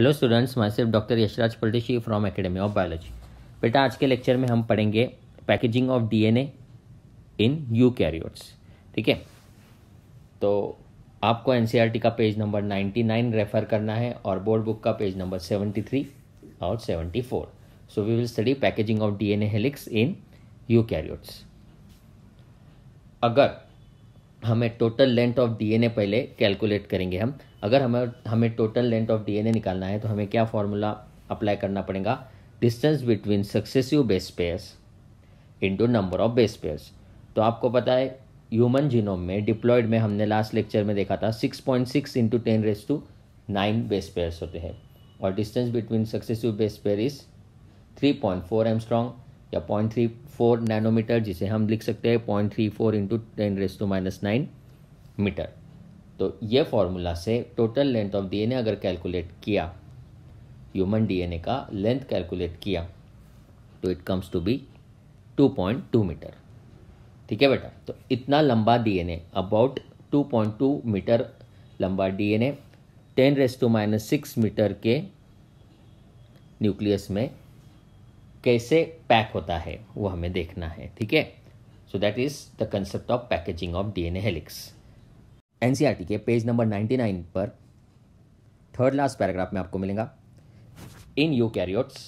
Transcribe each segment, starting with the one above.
Hello students myself doctor Yashraj पलटेशी from academy of biology बेटा आज के लेक्चर में हम पढ़ेंगे packaging of DNA in eukaryotes ठीक है तो आपको एन e का पेज नंबर 99 रेफर करना है और बोर्ड बुक का पेज नंबर 73 और 74 so we will study packaging of DNA helix in यू अगर हमें टोटल लेंथ ऑफ डीएनए पहले कैलकुलेट करेंगे हम अगर हमें हमें टोटल लेंथ ऑफ डीएनए निकालना है तो हमें क्या फॉर्मूला अप्लाई करना पड़ेगा distance between successive base pairs into number of base pairs तो आपको पता है ह्यूमन जीनोम में डिप्लॉयड में हमने लास्ट लेक्चर में देखा था six point six into ten raise to nine base pairs होते हैं और distance between successive base pair is three point four angstrom या पॉइंट थ्री फोर नैनोमीटर जिसे हम लिख सकते हैं point three four into ten raise to minus nine metre तो ये फॉर्मूला से टोटल लेंथ ऑफ डीएनए अगर कैलकुलेट किया ह्यूमन डीएनए का लेंथ कैलकुलेट किया तो it comes to B to point two metre ठीक है बेटा तो इतना लंबा DNA about two point two metre लंबा DNA ten raise to minus six metre के न्यूक्लियस में कैसे पैक होता है वो हमें देखना है ठीक है so that is the concept of packaging of D N A helix T के पेज नंबर नाइन्टी नाइन पर थर्ड लास्ट पैराग्राफ में आपको मिलेगा in eukaryotes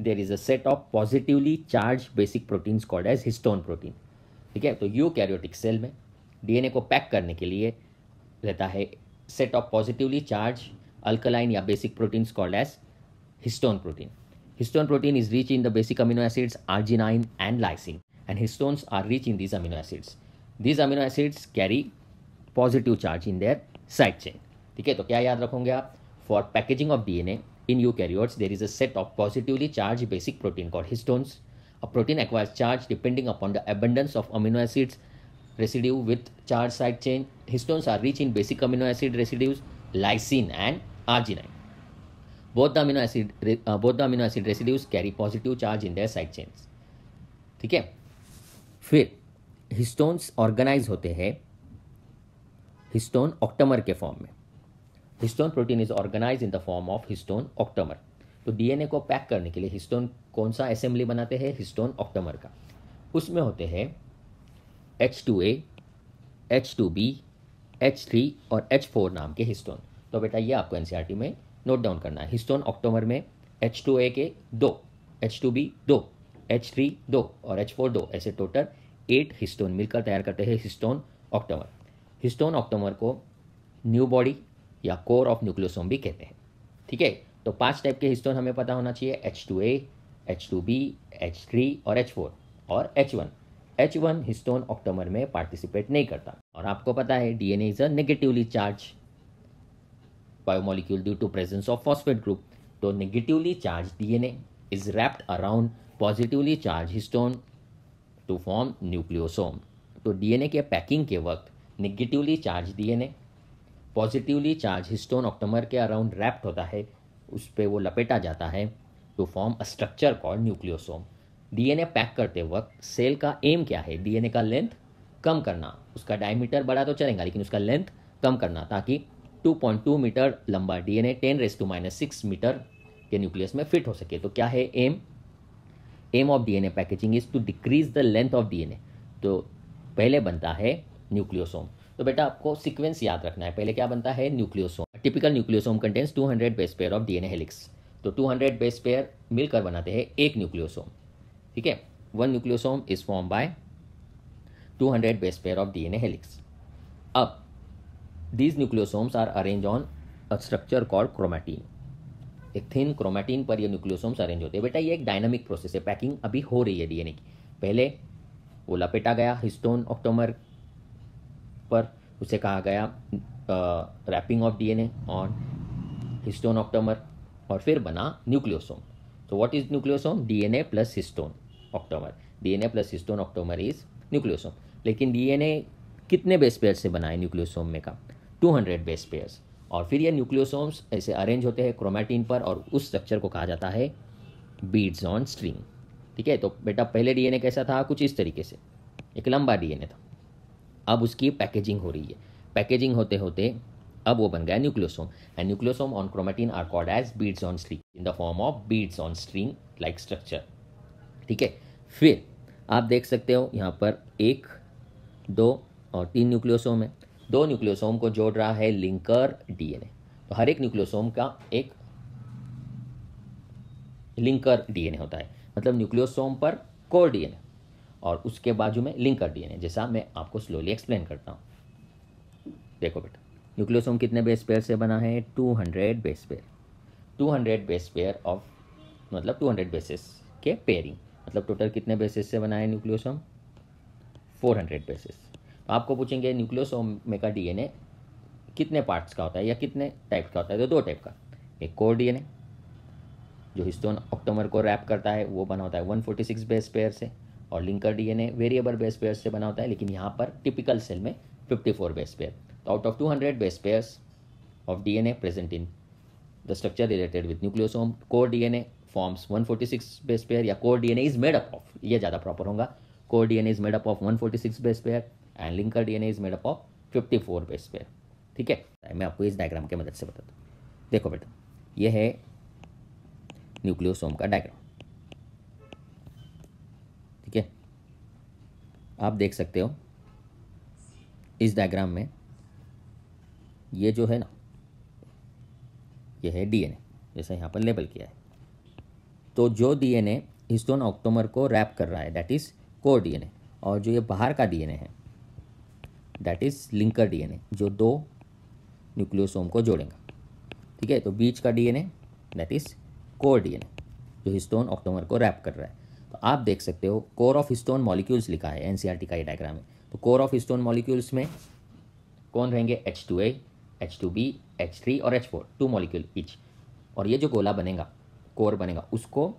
there is a set of positively charge basic proteins called as histone protein ठीक है तो eukaryotic cell में D N A को पैक करने के लिए रहता है set of positively charge alkaline या basic proteins called as histone protein Histone protein is rich in the basic amino acids arginine and lysine and histones are rich in these amino acids. These amino acids carry positive charge in their side chain. Okay, so what do you रखोगे आप for packaging of DNA in eukaryotes there is a set of positively charge basic protein called histones a protein acquires charge depending upon the residue with charge side chain. Histones are rich in basic amino acid residues, lysine and arginine. Both the amino acid both the amino acid residues carry positive charge in in side chains ठीक है फिर histones organise होते हैं histone octamer के form में histone protein is organise in the form of histone octamer तो DNA को pack करने के लिए हिस्टोन कौन सा असेंबली बनाते हैं हिस्टोन ऑक्टमर का उसमें होते हैं H two A H two B H three और एच फोर नाम के हिस्टोन तो बेटा ये आपको एन e में नोट डाउन करना है हिस्टोन अक्टूबर में एच टू ए के दो एच टू बी दो एच थ्री दो और एच फोर दो ऐसे टोटल एट हिस्टोन मिलकर तैयार करते हैं हिस्टोन ऑक्टोमर हिस्टोन ऑक्टोमर को न्यू बॉडी या कोर ऑफ न्यूक्लियोसोम भी कहते हैं ठीक है तो पांच टाइप के हिस्टोन हमें पता होना चाहिए H two A H two B H three और एच फोर और H one H one histone octamer में पार्टिसिपेट नहीं करता और आपको पता है DNA is a negatively charge biomolecule due to presence of phosphate group तो negatively charge DNA is wrapped around positively charge histone to form nucleosome तो DNA के पैकिंग के वक्त negatively charge DNA positively charge histone octamer के around wrapped होता है उस पर वो लपेटा जाता है to form a structure call nucleosome DNA pack करते वक्त सेल का एम क्या है डीएनए का लेंथ कम करना उसका डायमीटर बड़ा तो चलेगा लेकिन उसका लेंथ कम करना ताकि 2.2 मीटर लंबा DNA 10 raise to minus six metre के न्यूक्लियस में फिट हो सके तो क्या है aim aim of DNA packaging is to decrease the length of DNA तो पहले बनता है न्यूक्लियोसोम तो बेटा आपको सीक्वेंस याद रखना है पहले क्या बनता है nucleosome typical nucleosome contains 200 base pair of DNA helix तो 200 बेस पेयर मिलकर बनाते हैं एक न्यूक्लियोसोम ठीक है one nucleosome is form by 200 base pair of DNA helix these nucleosomes are arrange on a structure called chromatin. एक thin chromatin पर ये न्यूक्लियोसोम्स अरेंज होते हैं बेटा ये एक डायनामिक प्रोसेस है पैकिंग अभी हो रही है डीएनए की पहले वो लपेटा गया हिस्टोन ऑक्टोमर पर उसे कहा गया wrapping of DNA on histone octamer और फिर बना न्यूक्लियोसोम तो what is nucleosome DNA plus histone octamer DNA plus histone octamer is nucleosome लेकिन डीएनए कितने बेस पेयर से बना है न्यूक्लियोसोम में का टू हंड्रेड बेस पेयर्स और फिर ये न्यूक्लियोसोम्स ऐसे अरेंज होते हैं क्रोमैटिन पर और उस स्ट्रक्चर को कहा जाता है बीड्स ऑन स्ट्रिंग ठीक है तो बेटा पहले डीएनए कैसा था कुछ इस तरीके से एक लंबा डीएनए था अब उसकी पैकेजिंग हो रही है पैकेजिंग होते होते अब वो बन गया nucleosome and nucleosome on chromatin are called as beads on string in the form of beads on string like structure ठीक है फिर आप देख सकते हो यहाँ पर एक दो और तीन न्यूक्लियोसोम है दो न्यूक्लियोसोम को जोड़ रहा है लिंकर डीएनए तो हर एक न्यूक्लियोसोम का एक लिंकर डीएनए होता है मतलब न्यूक्लियोसोम पर कोर डीएनए और उसके बाजू में लिंकर डीएनए जैसा मैं आपको स्लोली एक्सप्लेन करता हूँ देखो बेटा न्यूक्लियोसोम कितने बेस पेयर से बना है 200 base pair 200 base pair of मतलब 200 बेसिस के पेयरिंग मतलब टोटल कितने बेसिस से बना है न्यूक्लियोसोम 400 बेसिस तो आपको पूछेंगे न्यूक्लियोसोम में का डीएनए कितने पार्ट्स का होता है या कितने टाइप का होता है तो दो टाइप का एक कोर डीएनए जो हिस्टोन ऑक्टोमर को रैप करता है वो बना होता है 146 बेस पेयर से और linker DNA variable base pair से बना होता है लेकिन यहाँ पर टिपिकल सेल में 54 बेस पेयर तो out of 200 base pairs of DNA present in the structure related with nucleosome core DNA forms 146 base pair या core DNA is made up of ये ज़्यादा प्रॉपर होगा core DNA is made up of 146 base pair and linker A is made up of four base pair ठीक है मैं आपको इस diagram के मदद से बताता हूँ देखो बेटा ये है न्यूक्लियोसोम का डायग्राम ठीक है आप देख सकते हो इस डायग्राम में ये जो है ना ये है डीएनए जैसे यहाँ पर लेबल किया है तो जो डीएनए हिस्टोन ऑक्टोमर को रैप कर रहा है दैट इज़ कोर डीएनए और जो ये बाहर का डीएनए है दैट इज लिंकर डीएनए जो दो न्यूक्लियोसोम को जोड़ेगा ठीक है तो बीच का DNA that is core DNA जो हिस्टोन ऑक्टोमर को रैप कर रहा है तो आप देख सकते हो कोर ऑफ हिस्टोन मॉलिक्यूल्स लिखा है एनसीईआरटी e का ये डायग्राम है तो कोर ऑफ हिस्टोन मॉलिक्यूल्स में कौन रहेंगे H two A H two B H three और H four two molecule each और ये जो गोला बनेगा कोर बनेगा उसको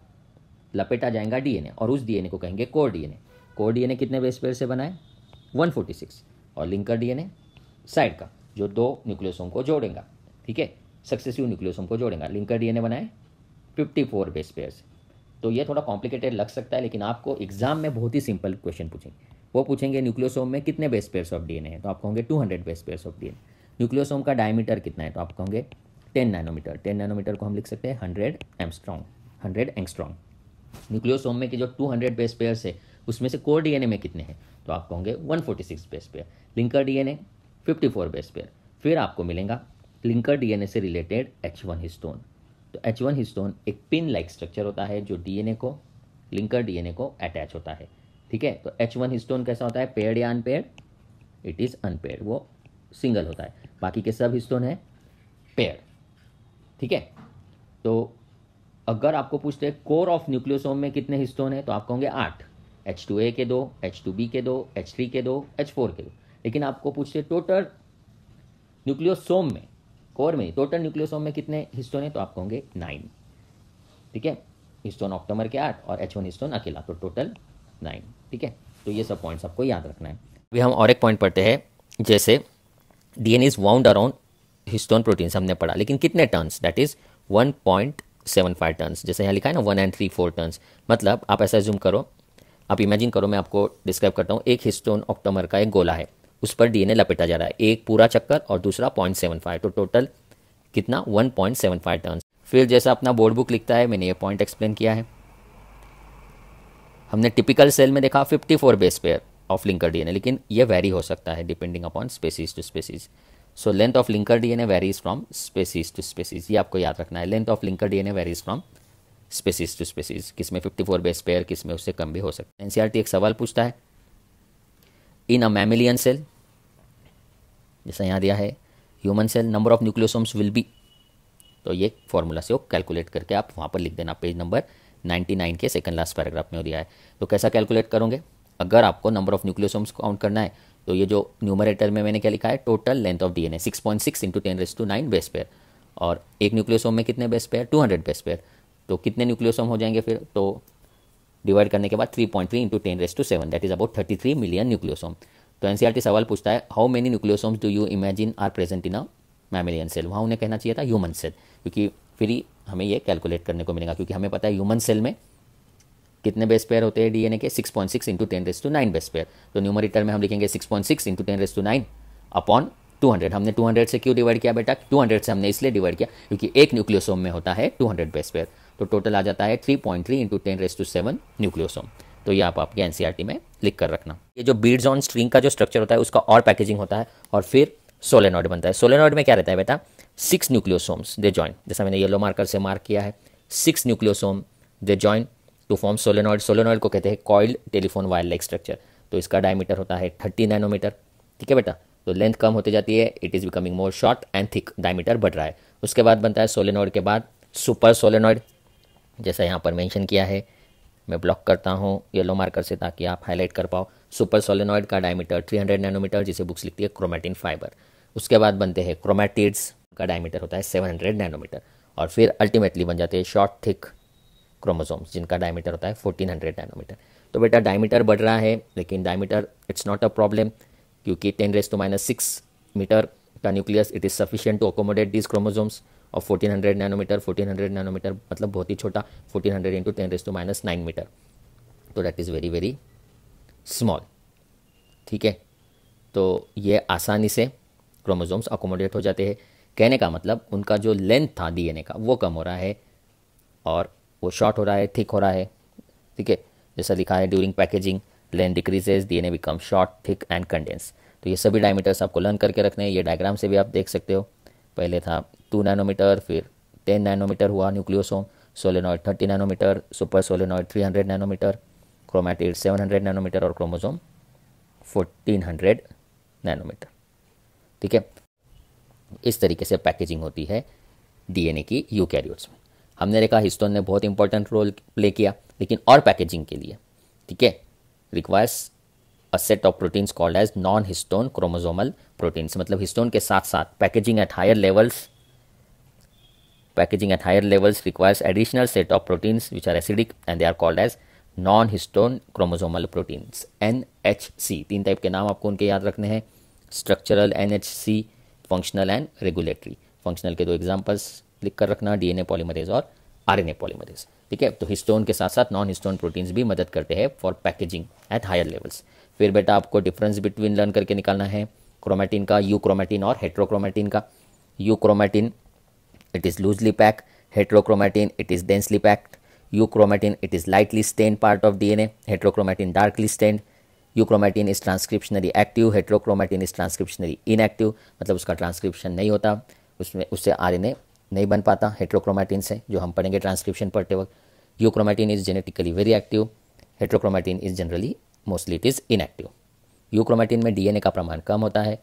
लपेटा जाएगा डीएनए और उस डीएनए को कहेंगे कोर डीएनए कोर डीएनए कितने बेस पेयर से बना है 146 और लिंकर डीएनए साइड का जो दो न्यूक्लियोसोम को जोड़ेगा ठीक है सक्सेसिव न्यूक्लियोसोम को जोड़ेगा लिंकर डीएनए बनाए 54 बेस पेयर्स तो ये थोड़ा कॉम्प्लिकेटेड लग सकता है लेकिन आपको एग्जाम में बहुत ही सिंपल क्वेश्चन पूछेंगे वो पूछेंगे न्यूक्लियोसोम में कितने बेस पेयर्स ऑफ डीएनए हैं तो आप कहोगे 200 base pairs of DNA nucleosome का डायमीटर कितना है तो आप कहोगे 10 नैनोमीटर 10 नैनोमीटर को हम लिख सकते हैं hundred angstrom hundred angstrom nucleosome में के जो 200 बेस पेयर्स है उसमें से कोर डीएनए में कितने हैं तो one forty 146 base pair linker DNA 54 base pair फिर आपको मिलेगा लिंकर डीएनए से रिलेटेड एच वन हिस्टोन तो एच वन हिस्टोन एक पिन लाइक स्ट्रक्चर होता है जो डीएनए को लिंकर डीएनए को अटैच होता है ठीक है तो एच वन हिस्टोन कैसा होता है पेड या अनपेड इट इज़ अनपेड वो सिंगल होता है बाकी के सब हिस्टोन है पेड ठीक है तो अगर आपको पूछते हैं कोर ऑफ न्यूक्लियोसोम में कितने हिस्टोन है तो आप कहोगे आठ एच टू ए के दो एच टू बी के दो एच थ्री के दो एच फोर के दो लेकिन आपको पूछते टोटल न्यूक्लियोसोम में कोर में टोटल न्यूक्लियोसोम में कितने हिस्टोन है तो आप कहोगे नाइन ठीक है हिस्टोन ऑक्टोमर के आठ और एच वन हिस्टोन अकेला तो टोटल नाइन ठीक है तो ये सब पॉइंट्स आपको याद रखना है अभी हम और एक पॉइंट पढ़ते हैं जैसे D N is wound around histone proteins हमने पढ़ा लेकिन कितने turns that is one point seven five turns जैसे यहाँ लिखा है ना one and three four turns मतलब आप ऐसा जूम करो आप इमेजिन करो मैं आपको डिस्क्राइब करता हूँ एक हिस्टोन ऑक्टोमर का एक गोला है उस पर डीएनए लपेटा जा रहा है एक पूरा चक्कर और दूसरा पॉइंट सेवन फाइव तो टोटल कितना one point seven five turn फिर जैसा अपना बोर्ड बुक लिखता है मैंने ये पॉइंट एक्सप्लेन किया है हमने टिपिकल सेल में देखा fifty four base pair of linker DNA लेकिन ये वेरी हो सकता है depending upon species to species so length of linker DNA varies from species to species ये आपको याद रखना है length of linker DNA varies from species to species किस में फिफ्टी फोर बेस पेयर किस में उससे कम भी हो सकता है एनसीआर e एक सवाल पूछता है इन अ मैमिलियन सेल जैसा यहाँ दिया है human cell number of nucleosomes will be तो ये फॉर्मूला से वो कैलकुलेट करके आप वहाँ पर लिख देना पेज नंबर नाइन के सेकंड लास्ट पैराग्राफ में हो दिया है तो कैसा कैलकुलेट करोगे अगर आपको नंबर ऑफ न्यूक्लियोसोम्स काउंट करना है तो ये जो न्यूमरेटर में मैंने क्या लिखा है total length of DNA six point six into ten raise to nine base pair और एक न्यूक्लियोसोम में कितने base pair hundred base pair तो कितने न्यूक्लियोसोम हो जाएंगे फिर तो डिवाइड करने के बाद three point three into ten raise to seven that is about thirty three million nucleosome तो एनसीईआरटी e सवाल पूछता है how many nucleosomes do you imagine are present in a mammalian cell वहाँ उन्हें कहना चाहिए था ह्यूमन सेल क्योंकि फिर ही हमें ये कैलकुलेट करने को मिलेगा क्योंकि हमें पता है ह्यूमन सेल में कितने बेस पेयर होते हैं डीएनए के 6.6 point six into ten raise to nine base pair तो न्यूमरेटर में हम लिखेंगे 6.6 point six into ten raise to nine upon 200 हमने 200 से क्यों डिवाइड किया बेटा 200 से हमने इसलिए डिवाइड किया क्योंकि एक न्यूक्लियोसोम में होता है 200 बेस पेयर तो टोटल आ जाता है three point three into ten raise to seven nucleosome तो ये आप आपके एन e में लिख कर रखना ये जो बीड्स ऑन स्ट्रिंग का जो स्ट्रक्चर होता है उसका और पैकेजिंग होता है और फिर सोलेनॉइड बनता है सोलेनॉइड में क्या रहता है बेटा सिक्स न्यूक्लियोसोम्स दे जॉइन जैसा मैंने येलो मार्कर से मार्क किया है six nucleosome they join to form solenoid solenoid को कहते हैं coiled telephone wire like structure तो इसका डायमीटर होता है थर्टी नैनोमीटर ठीक है बेटा तो लेंथ कम होती जाती है it is becoming more short and thick diameter बढ़ रहा है उसके बाद बनता है सोलेनॉइड के बाद सुपर सोलेनॉइड जैसा यहाँ पर मेंशन किया है मैं ब्लॉक करता हूँ येलो मार्कर से ताकि आप हाईलाइट कर पाओ सुपर सोलेनॉइड का डायमीटर 300 नैनोमीटर जिसे बुक्स लिखती है क्रोमेटिन फाइबर उसके बाद बनते हैं क्रोमेटिड्स का डायमीटर होता है 700 नैनोमीटर और फिर अल्टीमेटली बन जाते हैं शॉर्ट थिक क्रोमोसोम्स जिनका डायमीटर होता है 1400 नैनोमीटर तो बेटा डायमीटर बढ़ रहा है लेकिन diameter it's not a problem क्योंकि ten raise to minus six metre का nucleus it is sufficient to accommodate this chromosomes और 1400 नैनोमीटर 1400 नैनोमीटर मतलब बहुत ही छोटा 1400 hundred into ten raise to minus nine metre तो that is very very small ठीक है तो ये आसानी से क्रोमोजोम्स अकोमोडेट हो जाते हैं कहने का मतलब उनका जो लेंथ था डीएनए का वो कम हो रहा है और वो शॉर्ट हो रहा है थिक हो रहा है ठीक है जैसा लिखा है during packaging length decreases DNA become short thick and condense तो ये सभी डायमीटर्स आपको लर्न करके रखने हैं ये डायग्राम से भी आप देख सकते हो पहले था टू नैनोमीटर फिर टेन नैनोमीटर हुआ nucleosome solenoid thirty nanometre super solenoid three hundred nanometre chromatid seven hundred nanometre और क्रोमोसोम फोर्टीन हंड्रेड नैनोमीटर ठीक है इस तरीके से पैकेजिंग होती है डीएनए की यूकैरियोट्स में हमने देखा हिस्टोन ने बहुत इंपॉर्टेंट रोल प्ले किया लेकिन और पैकेजिंग के लिए ठीक है requires a set of proteins called as non histone chromosomal proteins मतलब हिस्टोन के साथ साथ packaging at higher levels packaging at higher levels requires additional set of proteins which are acidic and they are called as non histone chromosomal proteins N H C तीन type के नाम आपको उनके याद रखने हैं structural N H C functional and regulatory functional के दो एग्जाम्पल्स क्लिक कर रखना डी एन ए पॉलीमरेज और आर एन ए पॉलीमरेज ठीक है तो हिस्टोन के साथ साथ नॉन हिस्टोन प्रोटीन्स भी मदद करते हैं for packaging at higher levels फिर बेटा आपको डिफरेंस बिटवीन लर्न करके निकालना है क्रोमेटिन का यू क्रोमेटिन और हेट्रोक्रोमेटिन का euchromatin it is loosely pack heterochromatin it is densely packed euchromatin it is lightly stain part of D N A heterochromatin darkly stained chromatin is transcriptionally active heterochromatin is transcriptionally inactive मतलब उसका transcription नहीं होता उसमें उससे are नहीं बन पाता heterochromatin से जो हम पढ़ेंगे ट्रांसक्रिप्शन पढ़ते वक्त euchromatin is genetically very active heterochromatin is generally mostly it is inactive euchromatin में डीएनए का प्रमाण कम होता है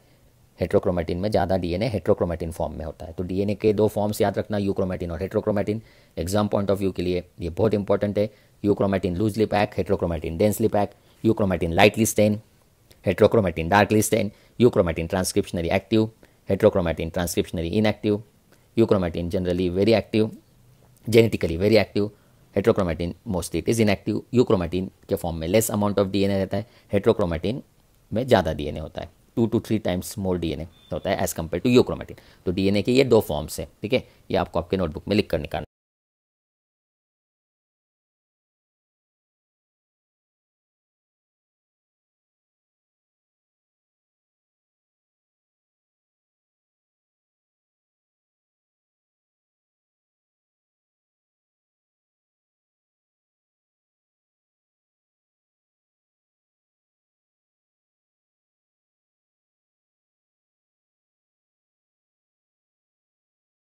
हेट्रोक्रोमेटिन में ज़्यादा डीएनए हेट्रोक्रोमेटिन फॉर्म में होता है तो डीएनए के दो फॉर्म्स याद रखना यूक्रोमेटिन और heterochromatin exam point of view के लिए ये बहुत इंपॉर्टेंट है euchromatin loosely pack heterochromatin densely pack euchromatin lightly stain heterochromatin darkly stain euchromatin transcriptionally active heterochromatin transcriptionally inactive euchromatin generally very active genetically very active heterochromatin mostly it is inactive euchromatin के form में less amount of DNA रहता है heterochromatin में ज़्यादा DNA होता है two two three times more DNA होता है एज कम्पेयर टू यूक्रोमेटिन तो डीएनए के ये दो फॉर्म्स हैं ठीक है ये आपको आपके नोटबुक में लिख कर निकालना